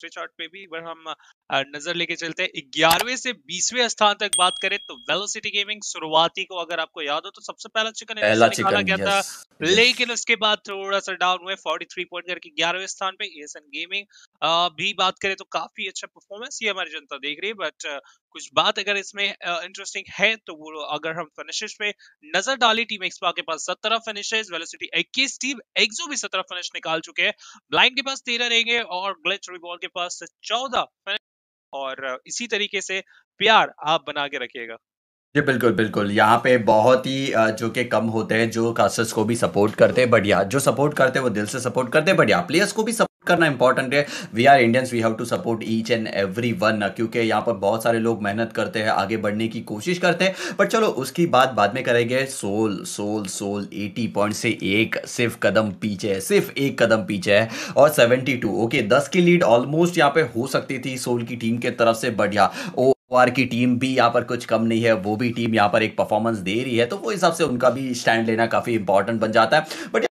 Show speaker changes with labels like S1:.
S1: दूसरे चार्ट पे भी अगर हम नजर लेके चलते हैं ग्यारहवें से बीसवें स्थान तक बात करें तो वेलोसिटी गेमिंग शुरुआती को अगर आपको याद हो तो सबसे पहला चिकन निकाला चिकन गया था लेकिन उसके बाद थोड़ा सा डाउन हुए 43 पॉइंट करके ग्यारहवें स्थान पे एएसएन गेमिंग भी बात करें तो काफी अच्छा परफॉर्मेंस ये हमारी जनता देख रही है बट कुछ बात अगर इसमें इंटरेस्टिंग है तो वो अगर हम फिनिशेस पे नजर डाली टीम एक्सपा के पास सत्रह फिनिशेस वेलोसिटी इक्कीस टीम एक्सो भी सत्रह फिनिश निकाल चुके हैं ब्लाइंड के पास तेरह रहेंगे और ग्लिच रिबॉल के आपके पास चौदह और इसी तरीके से प्यार आप बना के रखिएगा
S2: जी बिल्कुल बिल्कुल यहाँ पे बहुत ही जो के कम होते हैं जो कास्टर्स को भी सपोर्ट करते हैं बढ़िया जो सपोर्ट करते हैं वो दिल से सपोर्ट करते हैं बढ़िया प्लेयर्स को भी सपोर्ट करना इंपॉर्टेंट है we are Indians we have to support each and every one क्योंकि यहाँ पर बहुत सारे लोग मेहनत करते हैं आगे बढ़ने की कोशिश करते हैं बट चलो उसकी बात बाद में करेंगे soul soul soul eighty point से एक सिर्फ कदम पीछे है सिर्फ एक कदम पीछे है और सेवेंटी टू ओके दस की लीड ऑलमोस्ट यहाँ पे हो सकती थी सोल की टीम के तरफ से बढ़िया ओ आर की टीम भी यहाँ पर कुछ कम नहीं है वो भी टीम यहाँ पर एक परफॉर्मेंस दे रही है तो वो हिसाब से उनका भी स्टैंड लेना काफ़ी इंपॉर्टेंट बन जाता है बट